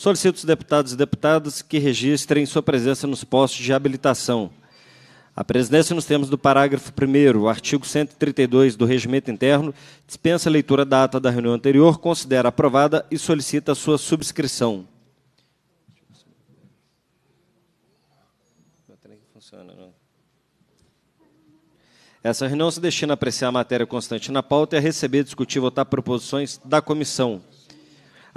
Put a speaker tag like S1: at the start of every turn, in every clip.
S1: Solicito os deputados e deputadas que registrem sua presença nos postos de habilitação. A presidência, nos termos do parágrafo 1 artigo 132 do Regimento Interno, dispensa a leitura da ata da reunião anterior, considera aprovada e solicita sua subscrição. Essa reunião se destina a apreciar a matéria constante na pauta e a receber, discutir e votar proposições da comissão.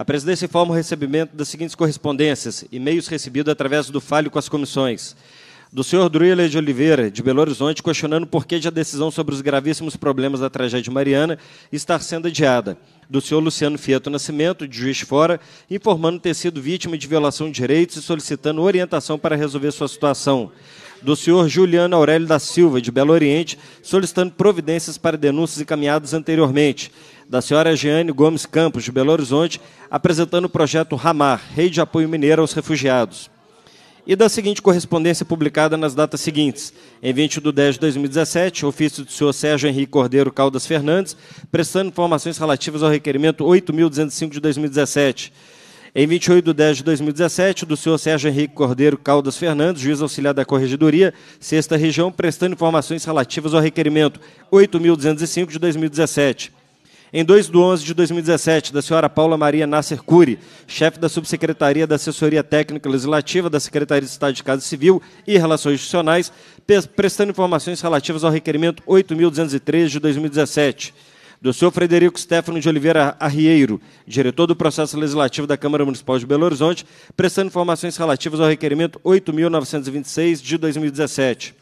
S1: A presidência informa o recebimento das seguintes correspondências, e-mails recebidos através do falho com as comissões. Do senhor Druila de Oliveira, de Belo Horizonte, questionando por que a decisão sobre os gravíssimos problemas da tragédia mariana está sendo adiada. Do senhor Luciano Fieto Nascimento, de Juiz de Fora, informando ter sido vítima de violação de direitos e solicitando orientação para resolver sua situação do senhor Juliano Aurélio da Silva, de Belo Oriente, solicitando providências para denúncias encaminhadas anteriormente. Da senhora Jeane Gomes Campos, de Belo Horizonte, apresentando o projeto RAMAR, Rede de Apoio Mineiro aos Refugiados e da seguinte correspondência publicada nas datas seguintes. Em 20 de 10 de 2017, ofício do senhor Sérgio Henrique Cordeiro Caldas Fernandes, prestando informações relativas ao requerimento 8.205 de 2017. Em 28 de 10 de 2017, do senhor Sérgio Henrique Cordeiro Caldas Fernandes, juiz auxiliar da Corregedoria, sexta região, prestando informações relativas ao requerimento 8.205 de 2017. Em 2 de 11 de 2017, da senhora Paula Maria Nasser Cury, chefe da Subsecretaria da Assessoria Técnica Legislativa da Secretaria de Estado de Casa Civil e Relações Institucionais, prestando informações relativas ao requerimento 8.203 de 2017 do senhor Frederico Stefano de Oliveira Arrieiro, diretor do processo legislativo da Câmara Municipal de Belo Horizonte, prestando informações relativas ao requerimento 8.926 de 2017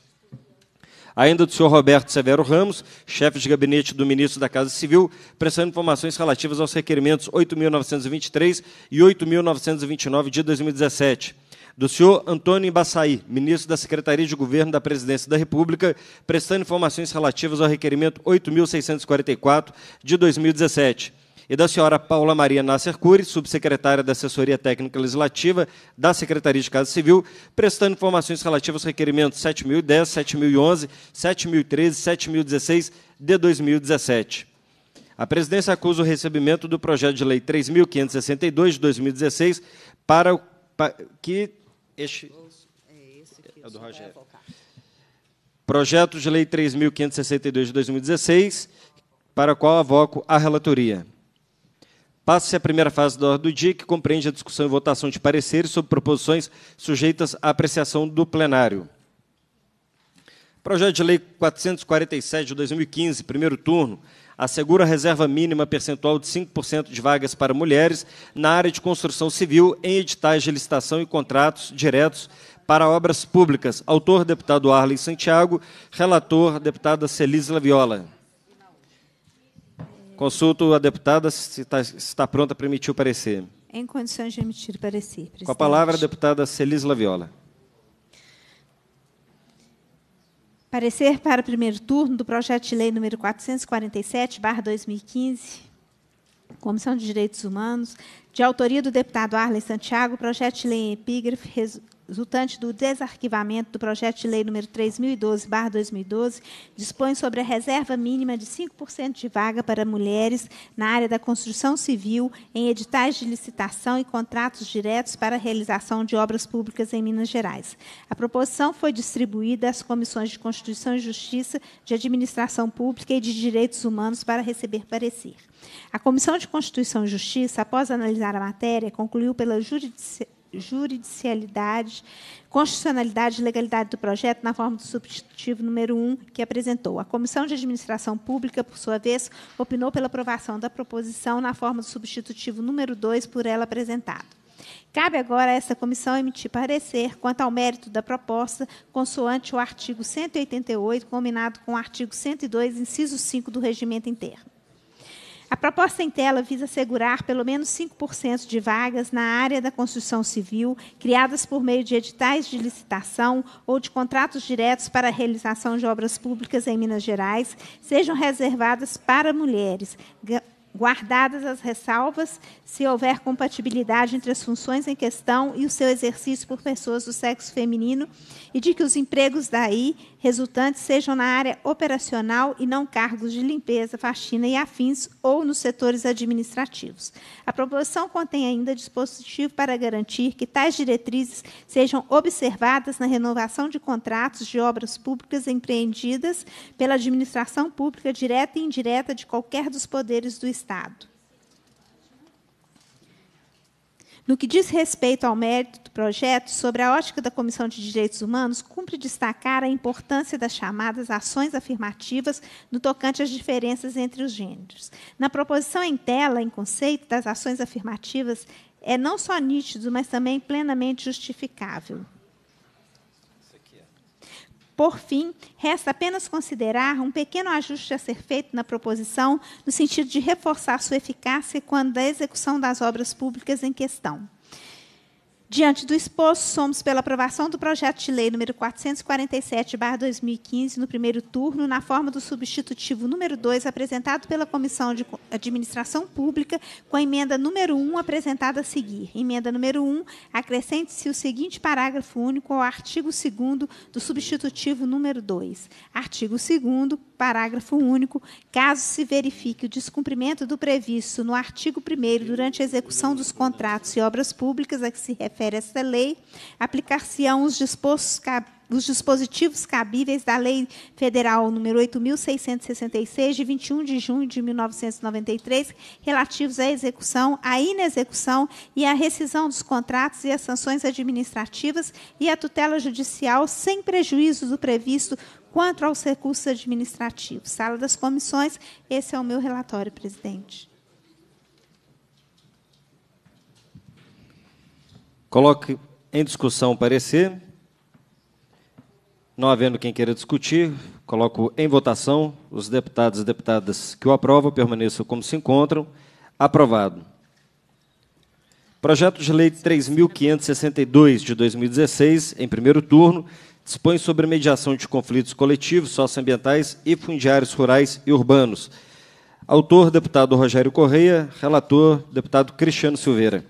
S1: ainda do senhor Roberto Severo Ramos, chefe de gabinete do ministro da Casa Civil, prestando informações relativas aos requerimentos 8.923 e 8.929 de 2017 do senhor Antônio Embaçaí, ministro da Secretaria de Governo da Presidência da República, prestando informações relativas ao requerimento 8.644 de 2017 e da senhora Paula Maria Nasser Cury, subsecretária da Assessoria Técnica Legislativa da Secretaria de Casa Civil, prestando informações relativas aos requerimentos 7010, 7011, 7013, 7016 de 2017. A presidência acusa o recebimento do projeto de lei 3562 de 2016 para que este é, esse aqui, é o do Rogério. Projeto de Lei 3.562 de 2016, para o qual avoco a relatoria. Passa-se a primeira fase da ordem do dia, que compreende a discussão e votação de pareceres sobre proposições sujeitas à apreciação do plenário. Projeto de Lei 447 de 2015, primeiro turno, assegura a reserva mínima percentual de 5% de vagas para mulheres na área de construção civil em editais de licitação e contratos diretos para obras públicas. Autor, deputado Arlen Santiago. Relator, deputada Celis Laviola. Consulto a deputada se está, se está pronta para emitir o parecer.
S2: Em condições de emitir o parecer, presidente. Com a palavra,
S1: deputada Celis Laviola.
S2: Parecer para o primeiro turno do projeto de lei número 447/2015, Comissão de Direitos Humanos, de autoria do deputado Arlen Santiago, projeto de lei em epígrafe resultante do desarquivamento do projeto de lei número 3012/2012, dispõe sobre a reserva mínima de 5% de vaga para mulheres na área da construção civil em editais de licitação e contratos diretos para a realização de obras públicas em Minas Gerais. A proposição foi distribuída às comissões de Constituição e Justiça, de Administração Pública e de Direitos Humanos para receber parecer. A Comissão de Constituição e Justiça, após analisar a matéria, concluiu pela jurisdição juridicialidade, constitucionalidade e legalidade do projeto na forma do substitutivo número 1 que apresentou. A Comissão de Administração Pública, por sua vez, opinou pela aprovação da proposição na forma do substitutivo número 2 por ela apresentado. Cabe agora a essa comissão emitir parecer quanto ao mérito da proposta, consoante o artigo 188, combinado com o artigo 102, inciso 5 do regimento interno. A proposta em tela visa assegurar pelo menos 5% de vagas na área da construção civil, criadas por meio de editais de licitação ou de contratos diretos para a realização de obras públicas em Minas Gerais, sejam reservadas para mulheres, guardadas as ressalvas, se houver compatibilidade entre as funções em questão e o seu exercício por pessoas do sexo feminino, e de que os empregos daí resultantes sejam na área operacional e não cargos de limpeza, faxina e afins ou nos setores administrativos. A proposição contém ainda dispositivo para garantir que tais diretrizes sejam observadas na renovação de contratos de obras públicas empreendidas pela administração pública direta e indireta de qualquer dos poderes do Estado Estado. No que diz respeito ao mérito do projeto, sobre a ótica da Comissão de Direitos Humanos, cumpre destacar a importância das chamadas ações afirmativas no tocante às diferenças entre os gêneros. Na proposição em tela, em conceito, das ações afirmativas, é não só nítido, mas também plenamente justificável. Por fim, resta apenas considerar um pequeno ajuste a ser feito na proposição, no sentido de reforçar sua eficácia quando da execução das obras públicas em questão. Diante do exposto, somos pela aprovação do projeto de lei número 447/2015 no primeiro turno, na forma do substitutivo número 2 apresentado pela Comissão de Administração Pública, com a emenda número 1 apresentada a seguir. Emenda número 1, acrescente-se o seguinte parágrafo único ao artigo 2 do substitutivo número 2. Artigo 2 parágrafo único, caso se verifique o descumprimento do previsto no artigo 1 durante a execução dos contratos e obras públicas a que se refere refere esta lei, aplicar-se-ão os, os dispositivos cabíveis da Lei Federal número 8.666, de 21 de junho de 1993, relativos à execução, à inexecução e à rescisão dos contratos e às sanções administrativas e à tutela judicial, sem prejuízo do previsto quanto aos recursos administrativos. Sala das comissões, esse é o meu relatório, presidente.
S1: Coloque em discussão o parecer. Não havendo quem queira discutir, coloco em votação os deputados e deputadas que o aprovam, permaneçam como se encontram. Aprovado. Projeto de Lei 3.562 de 2016, em primeiro turno, dispõe sobre mediação de conflitos coletivos, socioambientais e fundiários rurais e urbanos. Autor, deputado Rogério Correia. Relator, deputado Cristiano Silveira.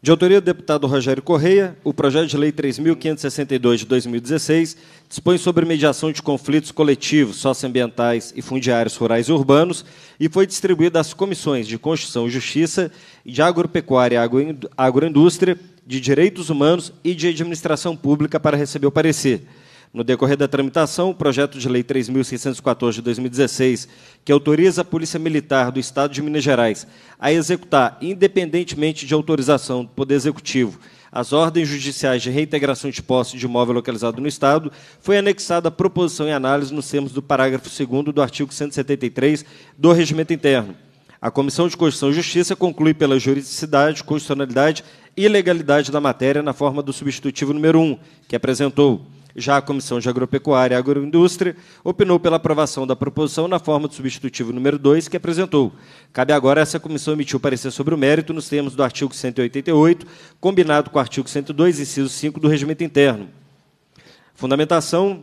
S1: De autoria do deputado Rogério Correia, o projeto de lei 3562 de 2016 dispõe sobre mediação de conflitos coletivos, socioambientais e fundiários rurais e urbanos e foi distribuído às comissões de Constituição e Justiça, de Agropecuária e Agroindústria, de Direitos Humanos e de Administração Pública para receber o parecer. No decorrer da tramitação, o projeto de lei 3.614 de 2016, que autoriza a Polícia Militar do Estado de Minas Gerais a executar, independentemente de autorização do Poder Executivo, as ordens judiciais de reintegração de posse de imóvel localizado no Estado, foi anexada à proposição em análise nos termos do parágrafo 2 do artigo 173 do Regimento Interno. A Comissão de Constituição e Justiça conclui pela juridicidade, constitucionalidade e legalidade da matéria na forma do substitutivo número 1, que apresentou. Já a Comissão de Agropecuária e Agroindústria opinou pela aprovação da proposição na forma do substitutivo número 2 que apresentou. Cabe agora essa comissão emitir o parecer sobre o mérito nos termos do artigo 188, combinado com o artigo 102, inciso 5 do Regimento Interno. Fundamentação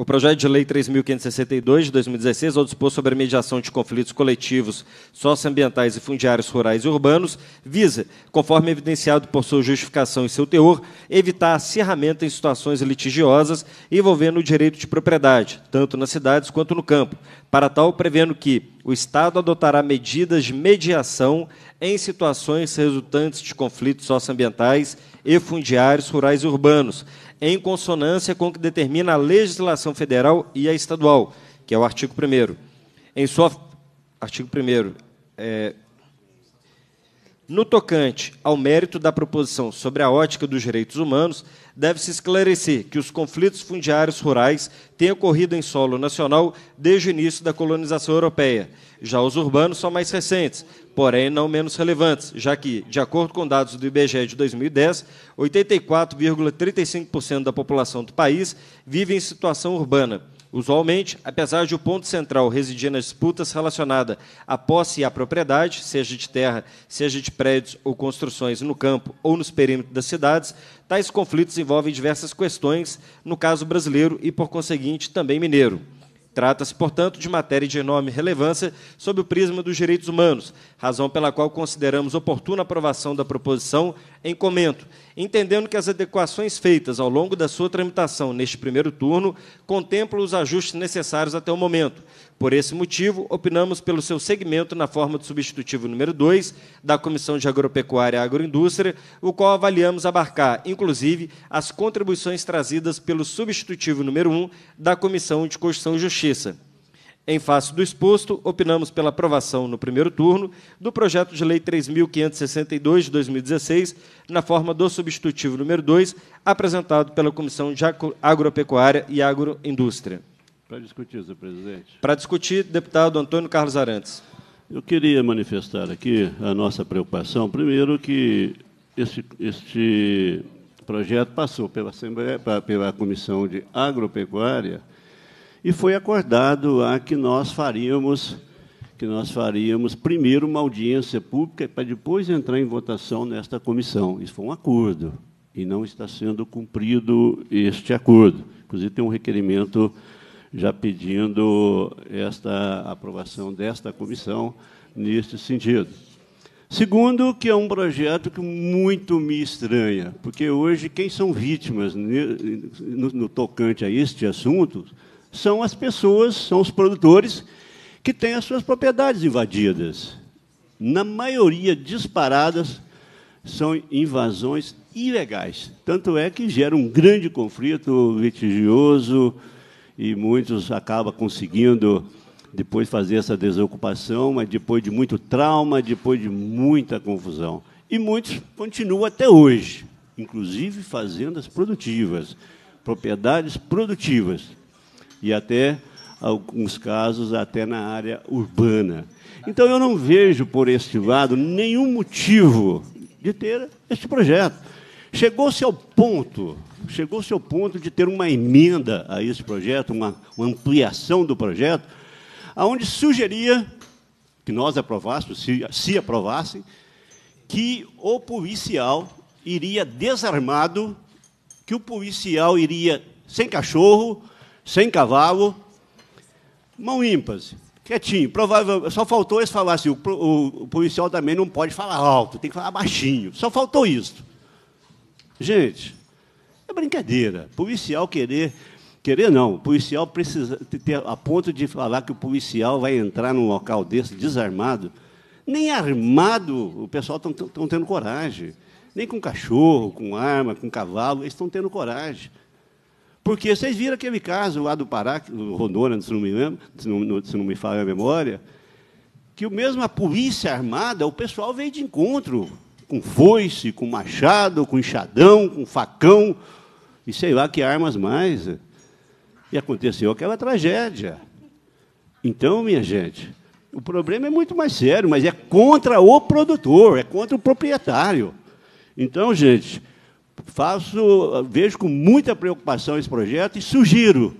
S1: o projeto de lei 3.562 de 2016, ao dispor sobre a mediação de conflitos coletivos socioambientais e fundiários rurais e urbanos, visa, conforme evidenciado por sua justificação e seu teor, evitar acirramento em situações litigiosas envolvendo o direito de propriedade, tanto nas cidades quanto no campo. Para tal, prevendo que o Estado adotará medidas de mediação em situações resultantes de conflitos socioambientais e fundiários rurais e urbanos, em consonância com o que determina a legislação federal e a estadual, que é o artigo 1 Em sua artigo 1 é, no tocante ao mérito da proposição sobre a ótica dos direitos humanos, deve-se esclarecer que os conflitos fundiários rurais têm ocorrido em solo nacional desde o início da colonização europeia. Já os urbanos são mais recentes, porém não menos relevantes, já que, de acordo com dados do IBGE de 2010, 84,35% da população do país vive em situação urbana. Usualmente, apesar de o ponto central residir nas disputas relacionadas à posse e à propriedade, seja de terra, seja de prédios ou construções no campo ou nos perímetros das cidades, tais conflitos envolvem diversas questões, no caso brasileiro e, por conseguinte, também mineiro. Trata-se, portanto, de matéria de enorme relevância sob o prisma dos direitos humanos, razão pela qual consideramos oportuna a aprovação da proposição em comento, entendendo que as adequações feitas ao longo da sua tramitação neste primeiro turno contemplam os ajustes necessários até o momento, por esse motivo, opinamos pelo seu segmento na forma do substitutivo número 2 da Comissão de Agropecuária e Agroindústria, o qual avaliamos abarcar, inclusive, as contribuições trazidas pelo substitutivo número 1 um da Comissão de Constituição e Justiça. Em face do exposto, opinamos pela aprovação no primeiro turno do projeto de lei 3562 de 2016, na forma do substitutivo número 2, apresentado pela Comissão de Agropecuária e Agroindústria.
S3: Para discutir, senhor presidente.
S1: Para discutir, deputado Antônio Carlos Arantes.
S3: Eu queria manifestar aqui a nossa preocupação, primeiro, que este, este projeto passou pela, Assembleia, pela Comissão de Agropecuária e foi acordado a que nós faríamos que nós faríamos primeiro uma audiência pública para depois entrar em votação nesta comissão. Isso foi um acordo e não está sendo cumprido este acordo. Inclusive tem um requerimento já pedindo esta aprovação desta comissão neste sentido. Segundo, que é um projeto que muito me estranha, porque hoje quem são vítimas no, no tocante a este assunto são as pessoas, são os produtores que têm as suas propriedades invadidas. Na maioria disparadas são invasões ilegais. Tanto é que gera um grande conflito litigioso, e muitos acabam conseguindo depois fazer essa desocupação, mas depois de muito trauma, depois de muita confusão. E muitos continuam até hoje, inclusive fazendas produtivas, propriedades produtivas, e até alguns casos até na área urbana. Então eu não vejo por este lado nenhum motivo de ter este projeto. Chegou-se ao ponto chegou-se ao ponto de ter uma emenda a esse projeto, uma, uma ampliação do projeto, aonde sugeria que nós aprovássemos, se, se aprovassem, que o policial iria desarmado, que o policial iria sem cachorro, sem cavalo, mão ímpase, quietinho. Provável, só faltou eles falar assim, o, o, o, policial também não pode falar alto, tem que falar baixinho. Só faltou isso. Gente, brincadeira. Policial querer. Querer não, o policial precisa ter a ponto de falar que o policial vai entrar num local desse desarmado. Nem armado, o pessoal estão tendo coragem. Nem com cachorro, com arma, com cavalo, eles estão tendo coragem. Porque vocês viram aquele caso lá do Pará, do Rondônia, se não me lembro, se não, se não me falha a memória, que o mesmo a polícia armada, o pessoal veio de encontro com foice, com machado, com enxadão, com facão, e sei lá que armas mais. E aconteceu aquela tragédia. Então, minha gente, o problema é muito mais sério, mas é contra o produtor, é contra o proprietário. Então, gente, faço, vejo com muita preocupação esse projeto e sugiro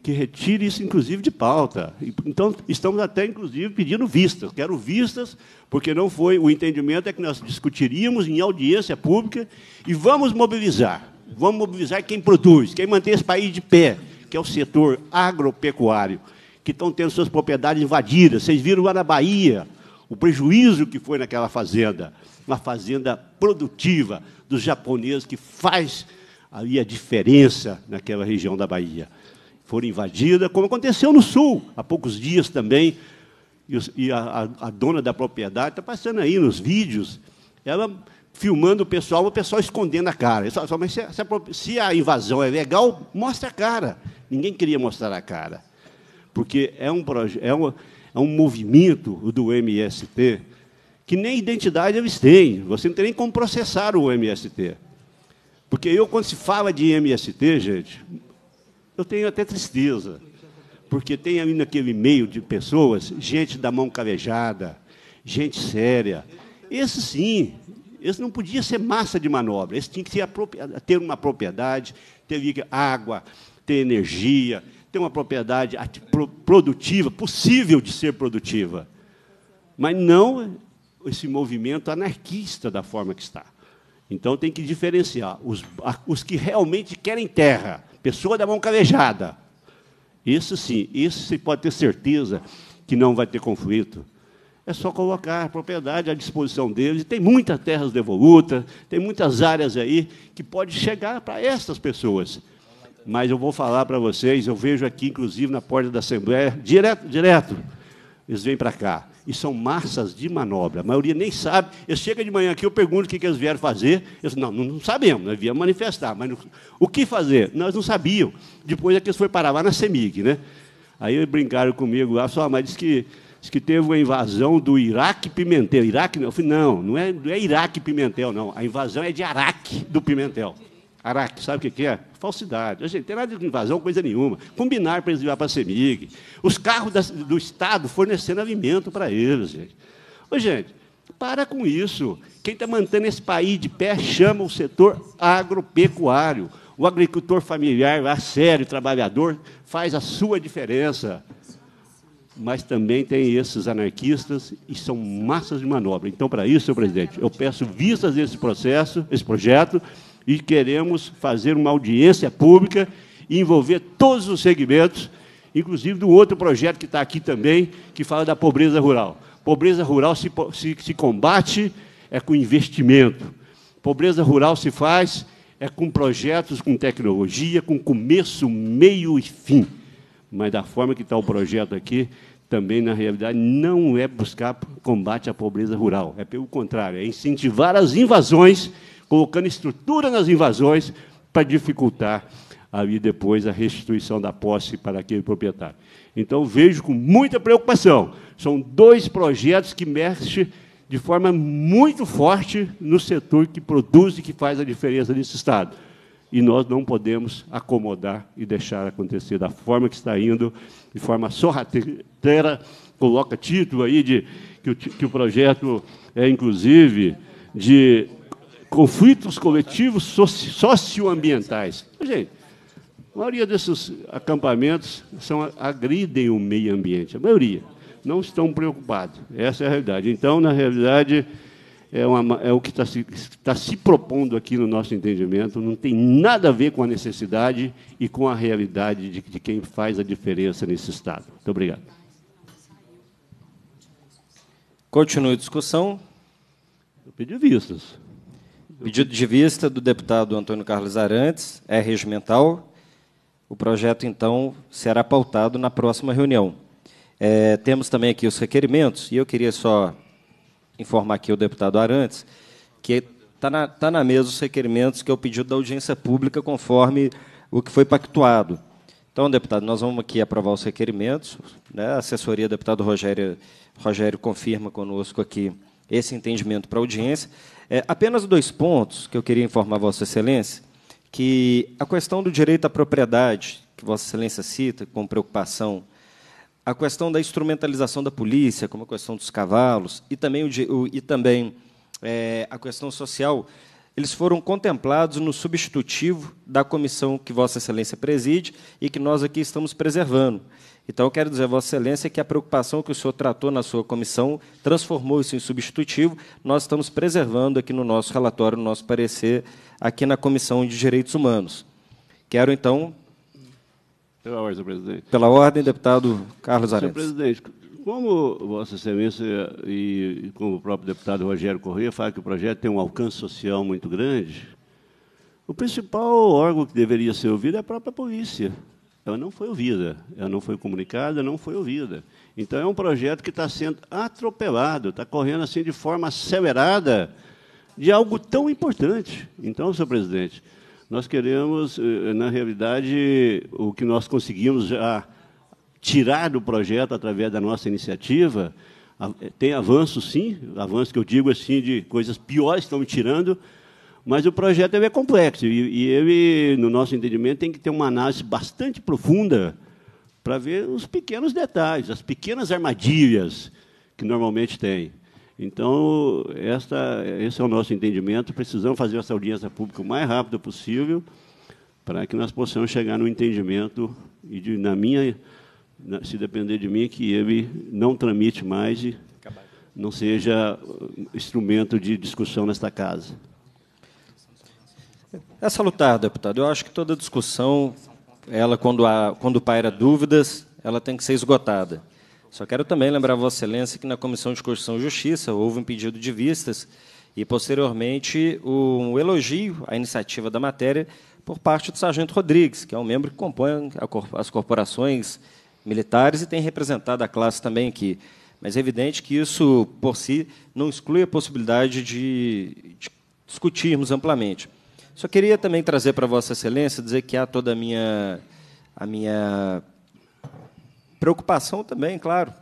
S3: que retire isso, inclusive, de pauta. Então, estamos até, inclusive, pedindo vistas. Quero vistas, porque não foi o entendimento é que nós discutiríamos em audiência pública e vamos mobilizar. Vamos mobilizar quem produz, quem mantém esse país de pé, que é o setor agropecuário, que estão tendo suas propriedades invadidas. Vocês viram lá na Bahia o prejuízo que foi naquela fazenda, uma fazenda produtiva dos japoneses que faz ali a diferença naquela região da Bahia. Foram invadidas, como aconteceu no Sul, há poucos dias também, e a, a, a dona da propriedade está passando aí nos vídeos, ela filmando o pessoal, o pessoal escondendo a cara. Só, só, mas se, se a invasão é legal, mostra a cara. Ninguém queria mostrar a cara. Porque é um, é um, é um movimento, o do MST, que nem identidade eles têm. Você não tem nem como processar o MST. Porque eu, quando se fala de MST, gente, eu tenho até tristeza. Porque tem ali naquele meio de pessoas, gente da mão cavejada, gente séria. Esse sim, esse não podia ser massa de manobra, esse tinha que ter uma propriedade, ter água, ter energia, ter uma propriedade produtiva, possível de ser produtiva. Mas não esse movimento anarquista da forma que está. Então tem que diferenciar os, os que realmente querem terra, pessoa da mão calejada. Isso sim, isso se pode ter certeza que não vai ter conflito é só colocar a propriedade à disposição deles. E tem muitas terras devolutas, tem muitas áreas aí que pode chegar para estas pessoas. Mas eu vou falar para vocês, eu vejo aqui, inclusive, na porta da Assembleia, direto, direto, eles vêm para cá. E são massas de manobra. A maioria nem sabe. Eles chegam de manhã aqui, eu pergunto o que, que eles vieram fazer. Eles não, não sabemos, nós né? viemos manifestar. Mas não, o que fazer? Nós não sabíamos. Depois é que eles foram parar lá na CEMIG, né? Aí brincaram comigo lá, só, ah, mas disse que Diz que teve uma invasão do Iraque Pimentel. Iraque não, eu falei, não, não é, não é Iraque Pimentel, não. A invasão é de Araque do Pimentel. Araque, sabe o que é? Falsidade. A gente tem nada de invasão, coisa nenhuma. Combinar para eles ir para a CEMIG. Os carros da, do Estado fornecendo alimento para eles, gente. Ô, gente, para com isso. Quem está mantendo esse país de pé chama o setor agropecuário. O agricultor familiar, a sério, trabalhador, faz a sua diferença mas também tem esses anarquistas e são massas de manobra. Então, para isso, senhor presidente, eu peço vistas desse processo, esse projeto, e queremos fazer uma audiência pública e envolver todos os segmentos, inclusive do outro projeto que está aqui também, que fala da pobreza rural. Pobreza rural se, se, se combate é com investimento. Pobreza rural se faz é com projetos, com tecnologia, com começo, meio e fim mas da forma que está o projeto aqui, também, na realidade, não é buscar combate à pobreza rural. É pelo contrário, é incentivar as invasões, colocando estrutura nas invasões para dificultar ali depois a restituição da posse para aquele proprietário. Então, vejo com muita preocupação. São dois projetos que mexem de forma muito forte no setor que produz e que faz a diferença nesse Estado e nós não podemos acomodar e deixar acontecer da forma que está indo, de forma sorrateira, coloca título aí de que o, que o projeto é, inclusive, de conflitos coletivos socioambientais. Gente, a maioria desses acampamentos são, agridem o meio ambiente, a maioria. Não estão preocupados, essa é a realidade. Então, na realidade, é, uma, é o que está se, tá se propondo aqui no nosso entendimento, não tem nada a ver com a necessidade e com a realidade de, de quem faz a diferença nesse Estado. Muito obrigado.
S1: Continua a discussão. Eu pedi vistas. Pedido de vista do deputado Antônio Carlos Arantes, é regimental. O projeto, então, será pautado na próxima reunião. É, temos também aqui os requerimentos, e eu queria só informar aqui o deputado Arantes que está na, tá na mesa os requerimentos que é o pedido da audiência pública conforme o que foi pactuado. Então, deputado, nós vamos aqui aprovar os requerimentos. Né? A assessoria, deputado Rogério, Rogério confirma conosco aqui esse entendimento para a audiência. É, apenas dois pontos que eu queria informar Vossa Excelência, que a questão do direito à propriedade, que Vossa Excelência cita com preocupação a questão da instrumentalização da polícia, como a questão dos cavalos, e também, o, e também é, a questão social, eles foram contemplados no substitutivo da comissão que Vossa Excelência preside e que nós aqui estamos preservando. Então, eu quero dizer, Vossa Excelência, que a preocupação que o senhor tratou na sua comissão transformou isso em substitutivo. Nós estamos preservando aqui no nosso relatório, no nosso parecer, aqui na Comissão de Direitos Humanos. Quero, então, pela ordem, presidente. Pela ordem, deputado Carlos Arantes. Senhor
S3: presidente, como Vossa Excelência e como o próprio deputado Rogério Corrêa fala que o projeto tem um alcance social muito grande, o principal órgão que deveria ser ouvido é a própria polícia. Ela não foi ouvida, ela não foi comunicada, não foi ouvida. Então, é um projeto que está sendo atropelado, está correndo assim de forma acelerada de algo tão importante. Então, senhor presidente, nós queremos, eh, eh, na realidade, o que nós conseguimos já tirar do projeto através da nossa iniciativa, eh, tem avanço sim, avanço que eu digo assim de coisas piores que estão tirando, mas o projeto é complexo e, e ele, no nosso entendimento, tem que ter uma análise bastante profunda para ver os pequenos detalhes, as pequenas armadilhas que normalmente tem. Então, esta, esse é o nosso entendimento. Precisamos fazer essa audiência pública o mais rápido possível para que nós possamos chegar no entendimento e, de, na minha, na, se depender de mim, que ele não tramite mais e não seja instrumento de discussão nesta casa.
S1: É salutar, deputado. Eu acho que toda discussão, ela quando, há, quando paira dúvidas, ela tem que ser esgotada. Só quero também lembrar a Vossa Excelência que na Comissão de Constituição e Justiça houve um pedido de vistas e, posteriormente, um elogio à iniciativa da matéria por parte do Sargento Rodrigues, que é um membro que compõe as corporações militares e tem representado a classe também aqui. Mas é evidente que isso, por si, não exclui a possibilidade de, de discutirmos amplamente. Só queria também trazer para Vossa Excelência, dizer que há toda a minha, a minha Preocupação também, claro,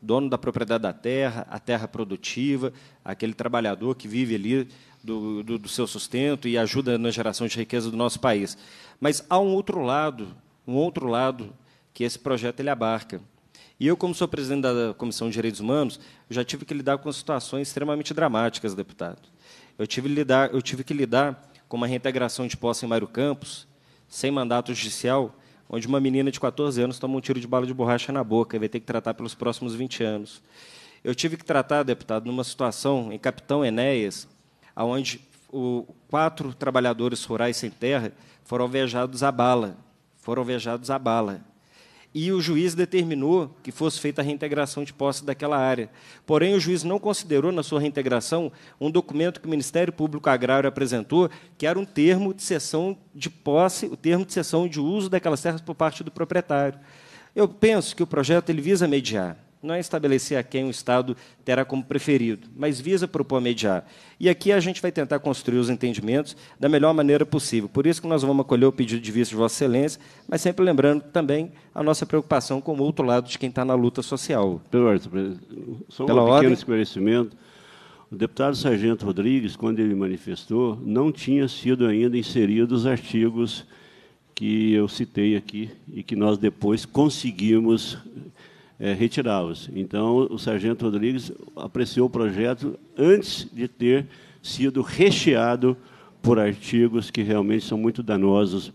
S1: dono da propriedade da terra, a terra produtiva, aquele trabalhador que vive ali do, do, do, seu sustento e ajuda na geração de riqueza do nosso país. Mas há um outro lado, um outro lado que esse projeto ele abarca. E eu, como sou presidente da Comissão de Direitos Humanos, já tive que lidar com situações extremamente dramáticas, deputado. Eu tive, lidar, eu tive que lidar com uma reintegração de posse em Mário Campos, sem mandato judicial, onde uma menina de 14 anos toma um tiro de bala de borracha na boca e vai ter que tratar pelos próximos 20 anos. Eu tive que tratar, deputado, numa situação em Capitão Enéas, onde o, quatro trabalhadores rurais sem terra foram alvejados à bala. Foram alvejados à bala e o juiz determinou que fosse feita a reintegração de posse daquela área. Porém, o juiz não considerou na sua reintegração um documento que o Ministério Público Agrário apresentou, que era um termo de cessão de posse, o termo de cessão de uso daquelas terras por parte do proprietário. Eu penso que o projeto ele visa mediar não é estabelecer a quem o Estado terá como preferido, mas visa propor mediar. E aqui a gente vai tentar construir os entendimentos da melhor maneira possível. Por isso que nós vamos acolher o pedido de vista de Vossa Excelência, mas sempre lembrando também a nossa preocupação com o outro lado de quem está na luta social. Pelo ordem, só um Pela pequeno ordem.
S3: esclarecimento. O deputado Sargento Rodrigues, quando ele manifestou, não tinha sido ainda inserido os artigos que eu citei aqui e que nós depois conseguimos é, retirá-los. Então, o sargento Rodrigues apreciou o projeto antes de ter sido recheado por artigos que realmente são muito danosos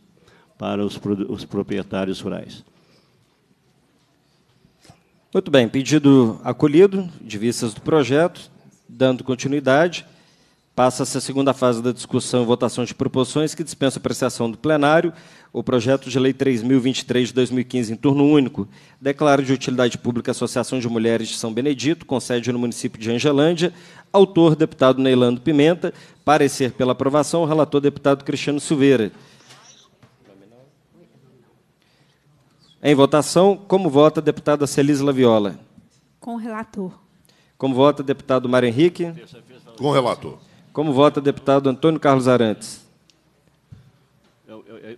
S3: para os, os
S1: proprietários rurais. Muito bem, pedido acolhido de vistas do projeto, dando continuidade. Passa-se a segunda fase da discussão e votação de proposições que a apreciação do plenário. O projeto de lei 3.023 de 2015, em turno único, declara de utilidade pública a Associação de Mulheres de São Benedito, com sede no município de Angelândia. Autor, deputado Neilando Pimenta. Parecer pela aprovação, o relator, deputado Cristiano Silveira. Em votação, como vota a deputada Celise Laviola?
S2: Com o relator.
S1: Como vota deputado Mário Henrique? Com o relator. Como vota deputado Antônio Carlos Arantes?
S3: Eu, eu, eu...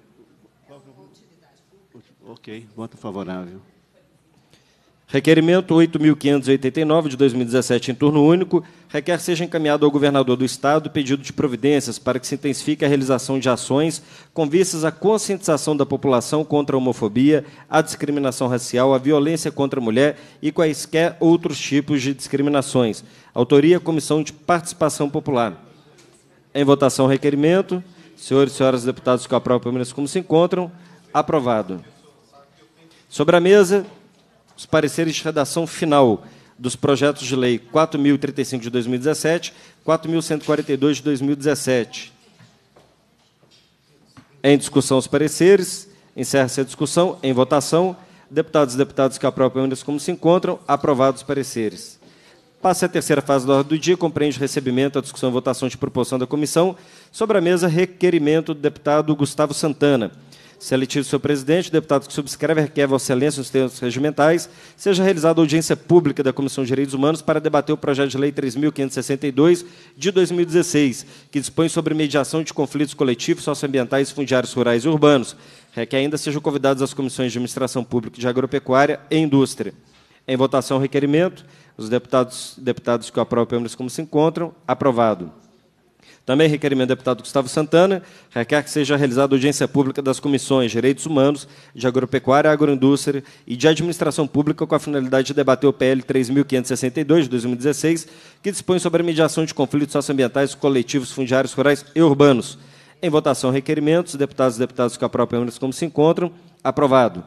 S3: Ok,
S1: voto favorável. Requerimento 8.589 de 2017 em turno único requer seja encaminhado ao governador do Estado pedido de providências para que se intensifique a realização de ações com vistas à conscientização da população contra a homofobia, a discriminação racial, a violência contra a mulher e quaisquer outros tipos de discriminações. Autoria Comissão de Participação Popular. Em votação, requerimento. Senhores e senhoras deputados que aprovam, pelo menos como se encontram. Aprovado. Sobre a mesa, os pareceres de redação final dos projetos de lei 4.035 de 2017, 4.142 de 2017. Em discussão os pareceres, encerra-se a discussão, em votação, deputados e deputadas que aprovam eles como se encontram, aprovados os pareceres. Passa a terceira fase da ordem do dia, compreende recebimento, a discussão e votação de proporção da comissão sobre a mesa requerimento do deputado Gustavo Santana o seu presidente, o deputado que subscreve requer Vossa Excelência nos termos regimentais, seja realizada audiência pública da Comissão de Direitos Humanos para debater o projeto de lei 3562 de 2016, que dispõe sobre mediação de conflitos coletivos socioambientais, fundiários rurais e urbanos. Requer ainda sejam convidados as comissões de administração pública de agropecuária e indústria. Em votação, requerimento. Os deputados, deputados que o aprovam, como se encontram. Aprovado. Também requerimento do deputado Gustavo Santana, requer que seja realizada audiência pública das comissões de Direitos Humanos, de Agropecuária, Agroindústria e de Administração Pública com a finalidade de debater o PL 3.562 de 2016, que dispõe sobre a mediação de conflitos socioambientais coletivos fundiários rurais e urbanos. Em votação, requerimentos, deputados e deputadas que a própria como se encontram. Aprovado.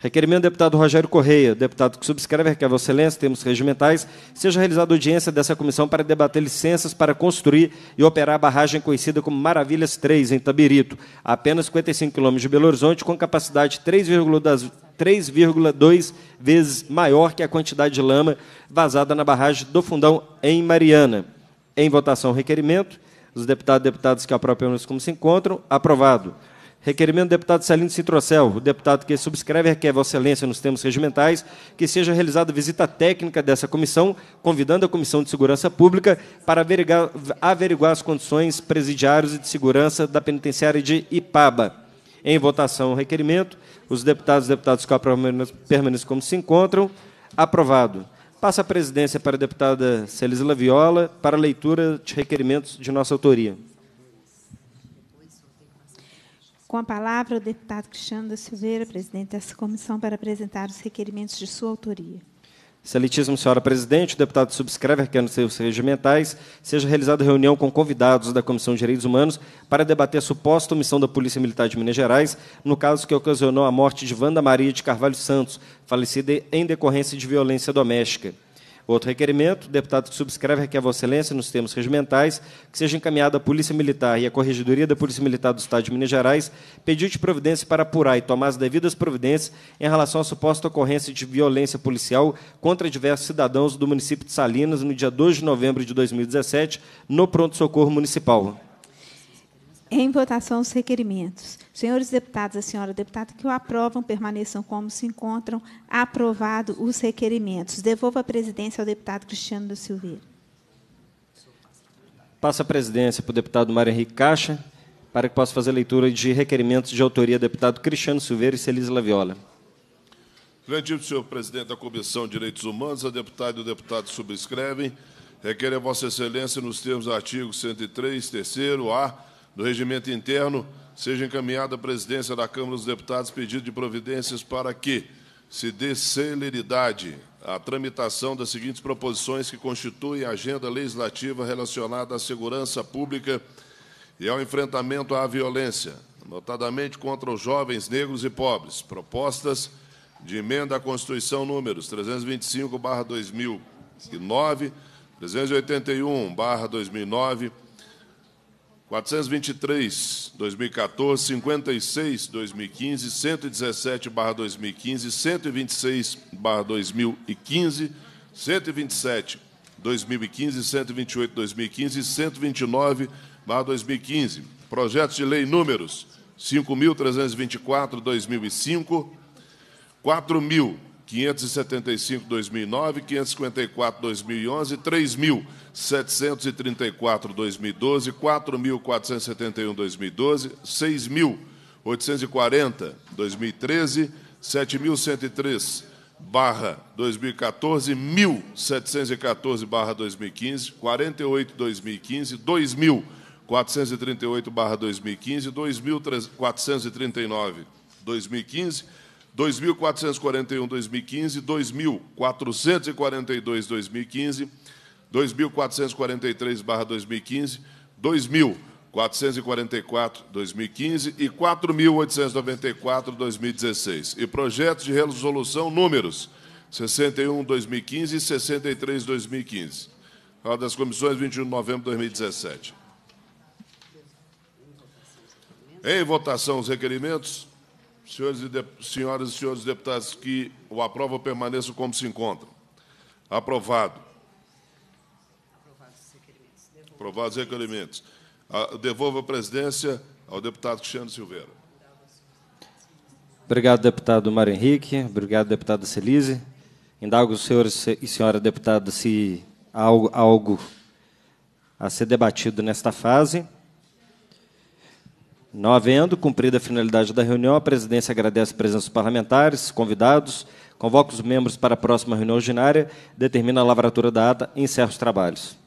S1: Requerimento do deputado Rogério Correia, deputado que subscreve, requer a Vossa Excelência, temos regimentais, seja realizada audiência dessa comissão para debater licenças para construir e operar a barragem conhecida como Maravilhas 3, em Tabirito, a apenas 55 quilômetros de Belo Horizonte, com capacidade 3,2 vezes maior que a quantidade de lama vazada na barragem do Fundão, em Mariana. Em votação, requerimento. Os deputados e deputadas que apropriam-nos como se encontram. Aprovado. Requerimento do deputado Celino Citrocel, o deputado que subscreve requer Vossa Excelência nos termos regimentais que seja realizada visita técnica dessa comissão, convidando a Comissão de Segurança Pública para averiguar, averiguar as condições presidiárias e de segurança da penitenciária de Ipaba. Em votação o requerimento, os deputados e deputados que permanecem como se encontram. Aprovado. Passa a presidência para a deputada Celis Viola para leitura de requerimentos de nossa autoria.
S2: Com a palavra, o deputado Cristiano da Silveira, presidente dessa comissão, para apresentar os requerimentos de sua autoria.
S1: Excelentíssimo senhora presidente, o deputado subscreve arcanos seus regimentais, seja realizada reunião com convidados da Comissão de Direitos Humanos para debater a suposta omissão da Polícia Militar de Minas Gerais no caso que ocasionou a morte de Wanda Maria de Carvalho Santos, falecida em decorrência de violência doméstica. Outro requerimento, o deputado que subscreve requer a Vossa Excelência, nos termos regimentais, que seja encaminhada à Polícia Militar e à Corregedoria da Polícia Militar do Estado de Minas Gerais pedido de providência para apurar e tomar as devidas providências em relação à suposta ocorrência de violência policial contra diversos cidadãos do município de Salinas no dia 2 de novembro de 2017, no pronto-socorro municipal.
S2: Em votação, os requerimentos. Senhores deputados a senhora deputada que o aprovam, permaneçam como se encontram. Aprovado os requerimentos. Devolvo a presidência ao deputado Cristiano Silveira.
S1: Passa a presidência para o deputado Mário Henrique Caixa, para que possa fazer a leitura de requerimentos de autoria deputado Cristiano Silveira e Celise Laviola.
S4: Grandíssimo senhor presidente da Comissão de Direitos Humanos, a deputada e o deputado subscrevem. Requerem a Vossa Excelência, nos termos do artigo 103, terceiro A do Regimento Interno, seja encaminhado à presidência da Câmara dos Deputados pedido de providências para que se dê celeridade à tramitação das seguintes proposições que constituem a agenda legislativa relacionada à segurança pública e ao enfrentamento à violência, notadamente contra os jovens negros e pobres. Propostas de emenda à Constituição números 325/2009, 381/2009, 423, 2014, 56, 2015, 117, barra 2015, 126, barra 2015, 127, 2015, 128, 2015 e 129, barra 2015. Projetos de lei números 5.324, 2005, 4.000, 575 2009, 554 2011, 3734 2012, 4471 2012, 6840 2013, 7103 2014, 1714 2015, 48 2015, 2438 2015, 2439 2015 2.441 2015, 2.442 2015, 2.443 barra 2015, 2.444 2015 e 4.894 2016. E projetos de resolução números 61 2015 e 63 2015. Fala das comissões 21 de novembro de 2017. Em votação os requerimentos. Senhores e de... Senhoras e senhores deputados, que o aprova permaneça como se encontra. Aprovado. Aprovados os requerimentos. Devolvo a presidência ao deputado Cristiano Silveira.
S1: Obrigado, deputado Mário Henrique. Obrigado, deputada Celise. Indago os senhores e senhora deputada se há algo, algo a ser debatido nesta fase. Não havendo cumprida a finalidade da reunião, a presidência agradece a presença dos parlamentares, convidados, convoca os membros para a próxima reunião ordinária, determina a lavratura da ata e encerra os trabalhos.